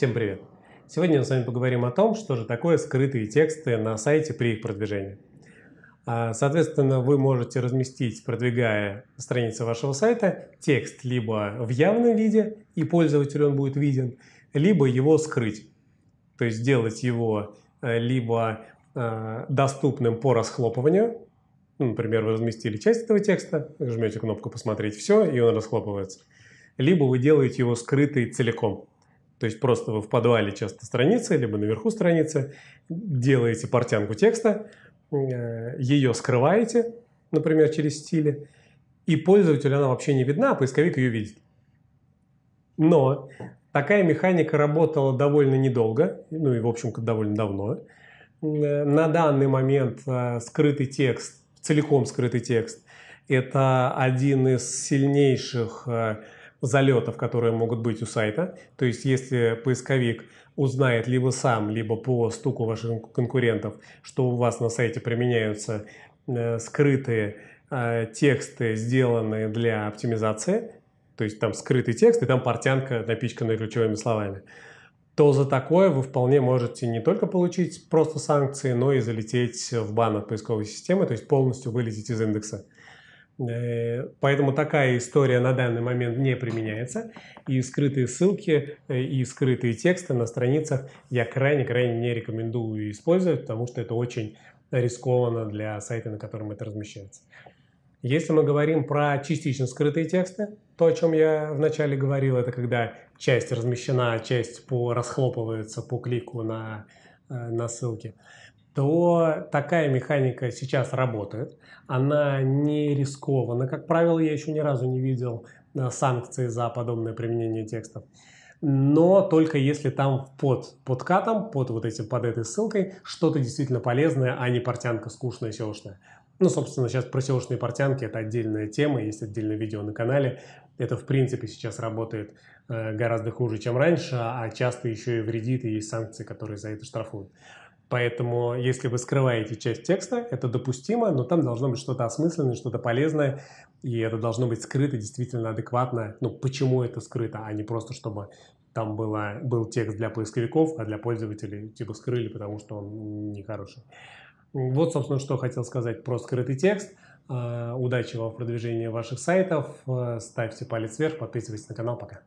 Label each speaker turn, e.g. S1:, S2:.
S1: Всем привет! Сегодня мы с вами поговорим о том, что же такое скрытые тексты на сайте при их продвижении. А, соответственно, вы можете разместить, продвигая страницы вашего сайта, текст либо в явном виде, и пользователю он будет виден, либо его скрыть. То есть сделать его э, либо э, доступным по расхлопыванию, ну, например, вы разместили часть этого текста, жмете кнопку «Посмотреть все», и он расхлопывается. Либо вы делаете его скрытый целиком – то есть просто вы в подвале часто страницы, либо наверху страницы, делаете портянку текста, э, ее скрываете, например, через стили, и пользователю она вообще не видна, а поисковик ее видит. Но такая механика работала довольно недолго, ну и, в общем-то, довольно давно. Э, на данный момент э, скрытый текст, целиком скрытый текст, это один из сильнейших залетов, которые могут быть у сайта. То есть, если поисковик узнает либо сам, либо по стуку ваших конкурентов, что у вас на сайте применяются э, скрытые э, тексты, сделанные для оптимизации, то есть там скрытый текст и там портянка, напичканная ключевыми словами, то за такое вы вполне можете не только получить просто санкции, но и залететь в бан от поисковой системы, то есть полностью вылететь из индекса. Э, поэтому такая история на данный момент не применяется. И скрытые ссылки, э, и скрытые тексты на страницах я крайне-крайне не рекомендую использовать, потому что это очень рискованно для сайта, на котором это размещается. Если мы говорим про частично скрытые тексты, то, о чем я вначале говорил, это когда часть размещена, часть по, расхлопывается по клику на, э, на ссылке то такая механика сейчас работает. Она не рискована. Как правило, я еще ни разу не видел э, санкции за подобное применение текстов. Но только если там под подкатом, под вот этим, под этой ссылкой что-то действительно полезное, а не портянка скучная, сеошная. Ну, собственно, сейчас про сеошные портянки это отдельная тема, есть отдельное видео на канале. Это, в принципе, сейчас работает э, гораздо хуже, чем раньше, а часто еще и вредит, и есть санкции, которые за это штрафуют. Поэтому, если вы скрываете часть текста, это допустимо, но там должно быть что-то осмысленное, что-то полезное, и это должно быть скрыто действительно адекватно, ну, почему это скрыто, а не просто, чтобы там было, был текст для поисковиков, а для пользователей типа скрыли, потому что он нехороший. Вот, собственно, что хотел сказать про скрытый текст. А, удачи вам в продвижении ваших сайтов. Э, ставьте палец вверх, подписывайтесь на канал. Пока.